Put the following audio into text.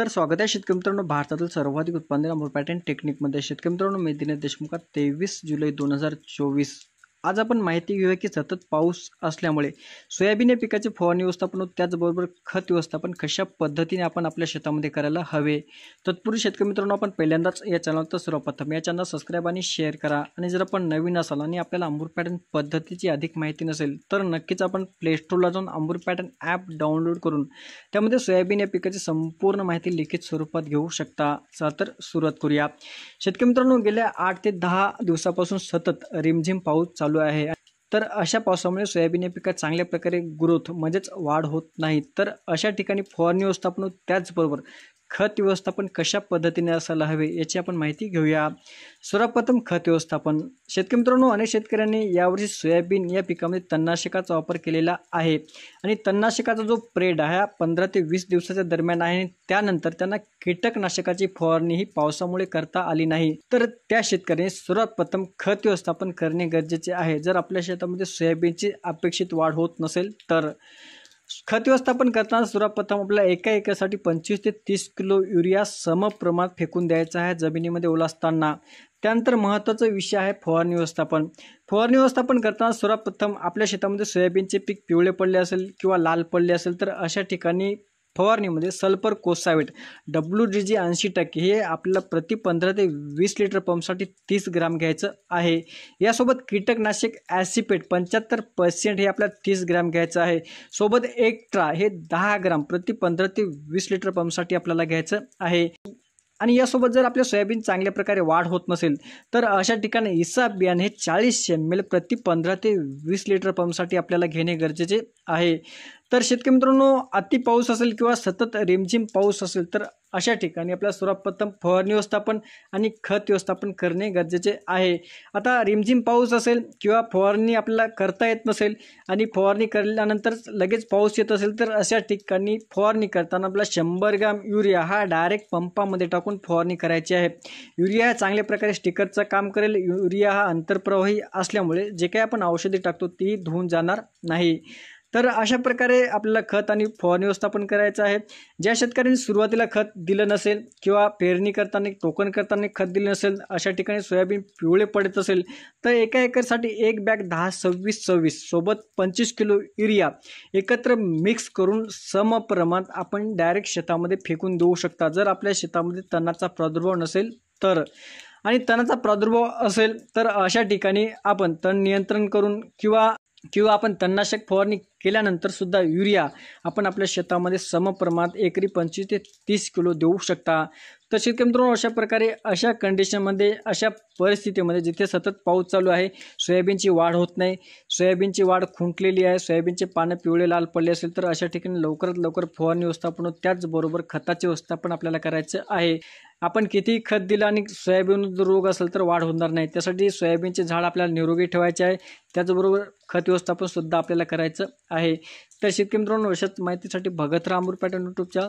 तर स्वागत आहे शेतकरी मित्रांनो भारतातील सर्वाधिक उत्पादन पॅटर्न टेक्निकमध्ये शेतकरी मित्रांनो मी देशमुखा देशमुखात तेवीस जुलै दोन हजार चोवीस आज आपण माहिती घेऊया की सतत पाऊस असल्यामुळे सोयाबीन या पिकाचे फवारणी व्यवस्थापन त्याचबरोबर खत व्यवस्थापन कशा पद्धतीने आपण आपल्या शेतामध्ये करायला हवे तत्पूर्वी शेतकरी मित्रांनो आपण पहिल्यांदाच या चॅनल तर सर्वप्रथम या चॅनल सबस्क्राईब आणि शेअर करा आणि जर आपण नवीन असाल आणि आपल्याला अंबूर पॅटर्न पद्धतीची अधिक माहिती नसेल तर नक्कीच आपण प्लेस्टोरला जाऊन अंबूर पॅटर्न ॲप डाउनलोड करून त्यामध्ये सोयाबीन या पिकाची संपूर्ण माहिती लिखित स्वरूपात घेऊ शकता चला तर सुरुवात करूया शेतकरी मित्रांनो गेल्या आठ ते दहा दिवसापासून सतत रिमझिम पाऊस चालू आहे तर अशा पावसामुळे सोयाबीन या पिकात चांगल्या प्रकारे ग्रोथ म्हणजेच वाढ होत नाही तर अशा ठिकाणी फवारणी व्यवस्थापन त्याचबरोबर खत व्यवस्थापन कशा पद्धतीने असायला हवे याची आपण माहिती घेऊया सर्वप्रथम खत व्यवस्थापन शेतकरी मित्रांनो अनेक शेतकऱ्यांनी यावर्षी सोयाबीन या पिकामध्ये तणनाशकाचा वापर केलेला आहे आणि तणनाशकाचा जो प्रेड आहे पंधरा ते वीस दिवसाच्या दरम्यान आहे त्यानंतर त्यांना कीटकनाशकाची फवारणी ही पावसामुळे करता आली नाही तर त्या शेतकऱ्यांनी सर्वप्रथम खत व्यवस्थापन करणे गरजेचे आहे जर आपल्या शेतामध्ये सोयाबीनची अपेक्षित वाढ होत नसेल तर खत व्यवस्थापन करताना सर्वप्रथम आपल्याला एका एकरसाठी पंचवीस ते तीस किलो युरिया समप्रमाणात फेकून द्यायचा आहे जमिनीमध्ये ओला असताना त्यानंतर महत्त्वाचा विषय आहे फवारणी व्यवस्थापन फवारणी व्यवस्थापन करताना सर्वप्रथम आपल्या शेतामध्ये सोयाबीनचे पीक पिवळे पडले असेल किंवा लाल पडले असेल तर अशा ठिकाणी फवारणीमध्ये सल्फर कोसावेट डब्ल्यू डी जी ऐंशी टक्के हे आपल्याला प्रति पंधरा ते वीस लिटर पंपसाठी तीस ग्राम घ्यायचं आहे यासोबत कीटकनाशक ॲसिपेट पंच्याहत्तर पर्सेंट हे आपल्याला तीस ग्राम घ्यायचं आहे सोबत एक्ट्रा हे दहा ग्राम प्रति पंधरा ते वीस लिटर पंपसाठी आपल्याला घ्यायचं आहे आणि यासोबत जर आपल्या सोयाबीन चांगल्या प्रकारे वाढ होत नसेल तर अशा ठिकाणी इसा बियाणे हे चाळीस एम एल प्रति पंधरा ते वीस लिटर पंपसाठी आपल्याला घेणे गरजेचे आहे तर शेतकरी मित्रांनो अति पाऊस असेल किंवा सतत रिमझिम पाऊस असेल तर अशा ठिकाणी आपल्याला सर्वप्रथम फवारणी व्यवस्थापन आणि खत व्यवस्थापन करणे गरजेचे आहे आता रिमझिम पाऊस असेल किंवा फवारणी आपल्याला करता येत नसेल आणि फवारणी केल्यानंतर लगेच पाऊस येत असेल तर अशा ठिकाणी फवारणी करताना आपला शंभर ग्राम युरिया हा डायरेक्ट पंपामध्ये टाकून फवारणी करायची आहे युरिया हा चांगल्या प्रकारे स्टिकरचं काम करेल युरिया हा अंतरप्रवाही असल्यामुळे जे काही आपण औषधी टाकतो ती धुवून जाणार नाही तर अशा प्रकारे आपल्याला खत आणि फवारणी व्यवस्थापन करायचं आहे ज्या शेतकऱ्यांनी सुरुवातीला खत दिलं नसेल किंवा पेरणी करताना टोकन करताना खत दिलं नसेल अशा ठिकाणी सोयाबीन पिवळे पडत असेल तर एका एकरसाठी एक बॅग दहा सव्वीस सव्वीस सोबत पंचवीस किलो युरिया एकत्र मिक्स करून समप्रमाणात आपण डायरेक्ट शेतामध्ये फेकून देऊ शकता जर आपल्या शेतामध्ये तणाचा प्रादुर्भाव नसेल तर आणि तणाचा प्रादुर्भाव असेल तर अशा ठिकाणी आपण तण नियंत्रण करून किंवा किंवा आपण तणनाशक फवारणी केल्यानंतर सुद्धा युरिया आपण आपल्या शेतामध्ये समप्रमाणात एकरी पंचवीस ते तीस किलो देऊ शकता तर शेतकरी मित्रांनो अशा प्रकारे अशा कंडिशनमध्ये अशा परिस्थितीमध्ये जिथे सतत पाऊस चालू आहे सोयाबीनची वाढ होत नाही सोयाबीनची वाढ खुंटलेली आहे सोयाबीनचे पानं पिवळे लाल पडले असेल तर अशा ठिकाणी लवकरात लवकर फवारणी व्यवस्थापन त्याचबरोबर खताचे व्यवस्थापन आपल्याला करायचं आहे आपण कितीही खत दिलं आणि सोयाबीन रोग असेल तर वाढ होणार नाही त्यासाठी सोयाबीनचे झाड आपल्याला निरोगी ठेवायचे आहे त्याचबरोबर खत व्यवस्थापन सुद्धा आपल्याला करायचं आहे तर शेतकरी मित्रांनो अशाच माहितीसाठी भगतराम पॅटर्न यूट्यूबच्या